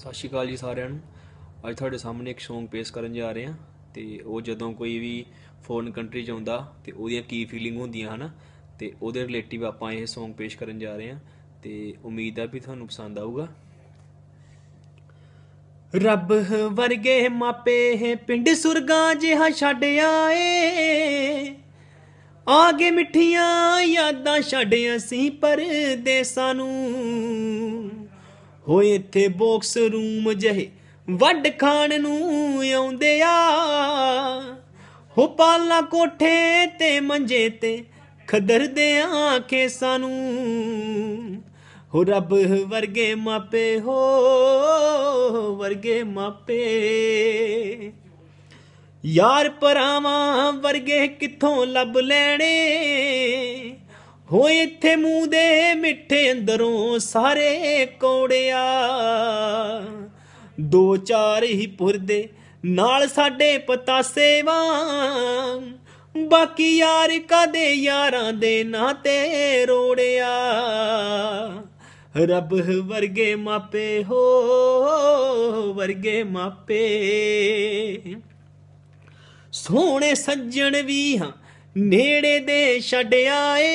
ਸਤਿ ਸ਼੍ਰੀ ਅਕਾਲ ਜੀ ਸਾਰਿਆਂ ਨੂੰ ਅੱਜ ਤੁਹਾਡੇ ਸਾਹਮਣੇ ਇੱਕ ਸੌਂਗ ਪੇਸ਼ ਕਰਨ ਜਾ ਰਹੇ ਹਾਂ ਤੇ ਉਹ ਜਦੋਂ ਕੋਈ ਵੀ ਫੋਰਨ ਕੰਟਰੀ ਜਾਂਦਾ ਤੇ ਉਹਦੀਆਂ ਕੀ ਫੀਲਿੰਗ ਹੁੰਦੀਆਂ ਹਨ ਤੇ ਉਹਦੇ ਰਿਲੇਟਿਵ ਆਪਾਂ ਇਹ Song ਪੇਸ਼ ਕਰਨ ਜਾ ਰਹੇ ਹਾਂ ਤੇ ਉਮੀਦ ਆ ਵੀ ਤੁਹਾਨੂੰ ਪਸੰਦ ਆਊਗਾ ਰੱਬ ਵਰਗੇ ਮਾਪੇ ਹੈ ਪਿੰਡ ਸੁਰਗਾ ਜਿਹਾ ਛੱਡ ਆਏ ਆਗੇ ਮਿੱਠੀਆਂ ਯਾਦਾਂ ਛੱਡ ਅਸੀਂ ਪਰਦੇਸਾਂ ਨੂੰ ਹੋਏ ਇੱਥੇ ਬਾਕਸ ਰੂਮ ਜਹੇ ਵੱਡ ਖਾਣ ਨੂੰ ਆਉਂਦੇ ਆ ਹੋ ਪਾਲਾ ਕੋਠੇ ਤੇ ਮੰਜੇ ਤੇ ਖਦਰਦੇ ਆਖੇ ਸਾਨੂੰ ਹੋ ਰੱਬ ਵਰਗੇ ਮਾਪੇ ਹੋ ਵਰਗੇ ਮਾਪੇ ਯਾਰ ਪਰਾਵਾਂ ਵਰਗੇ ਕਿੱਥੋਂ ਲੱਭ ਲੈਣੇ ਹੋਏ ਇੱਥੇ ਮੂੰਹ ਦੇ ਮਿੱਠੇ ਅੰਦਰੋਂ ਸਾਰੇ ਕੋੜਿਆ ਦੋ ਚਾਰ ਹੀ ਪੁਰਦੇ ਨਾਲ ਸਾਡੇ ਪਤਾ ਸੇਵਾ ਬਾਕੀ ਯਾਰ ਕਦੇ ਯਾਰਾਂ ਦੇ ਨਾਂ ਤੇ ਰੋੜਿਆ ਰੱਬ ਵਰਗੇ ਮਾਪੇ ਹੋ ਵਰਗੇ ਮਾਪੇ ਸੋਹਣੇ ਸੱਜਣ ਵੀ ਹਾਂ ਨੇੜੇ ਦੇ ਛੱਡ ਆਏ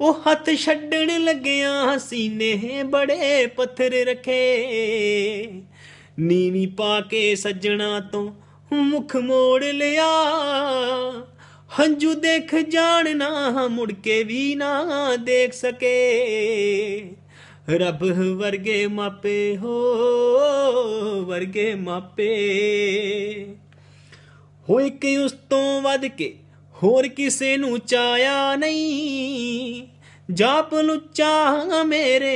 ਉਹ ਹੱਥ ਛੱਡਣ ਲੱਗਿਆ ਸੀਨੇ ਬੜੇ ਪੱਥਰ ਰੱਖੇ ਨੀਵੀਂ ਪਾ ਕੇ ਸੱਜਣਾ ਤੋਂ ਮੁਖ ਮੋੜ ਲਿਆ ਹੰਝੂ ਦੇਖ ਜਾਣ ਨਾ ਮੁੜ ਕੇ ਵੀ ਨਾ ਦੇਖ ਸਕੇ ਰੱਬ ਵਰਗੇ ਮਾਪੇ ਹੋ ਵਰਗੇ ਮਾਪੇ ਹੋਇ ਕਿ ਉਸ ਤੋਂ ਵੱਧ ਕੇ ਹੋਰ ਕਿਸੇ ਨੂੰ ਚਾਇਆ ਨਹੀਂ ਜਾਪ ਨੂੰ ਚਾਹਾਂ ਮੇਰੇ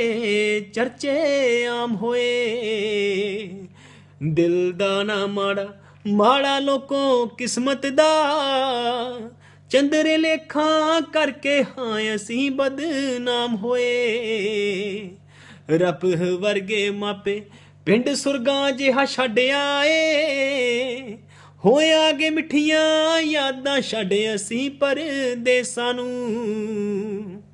ਚਰਚੇ ਆਮ ਹੋਏ ਦਿਲ ਦਾ ਨਾ ਮਾੜਾ ਮਾੜਾ ਲੋਕੋ ਕਿਸਮਤ ਦਾ ਚੰਦਰ ਲੇਖਾਂ ਕਰਕੇ ਹਾਂ ਅਸੀਂ ਬਦਨਾਮ ਹੋਏ ਰੱਬ ਵਰਗੇ ਮਾਪੇ ਪਿੰਡ ਸੁਰਗਾ ਜਿਹਾ ਛੱਡ ਏ ਹੋਇਆ ਗੇ ਮਿੱਠੀਆਂ ਯਾਦਾਂ ਛੱਡ ਅਸੀਂ ਪਰਦੇਸਾਂ ਨੂੰ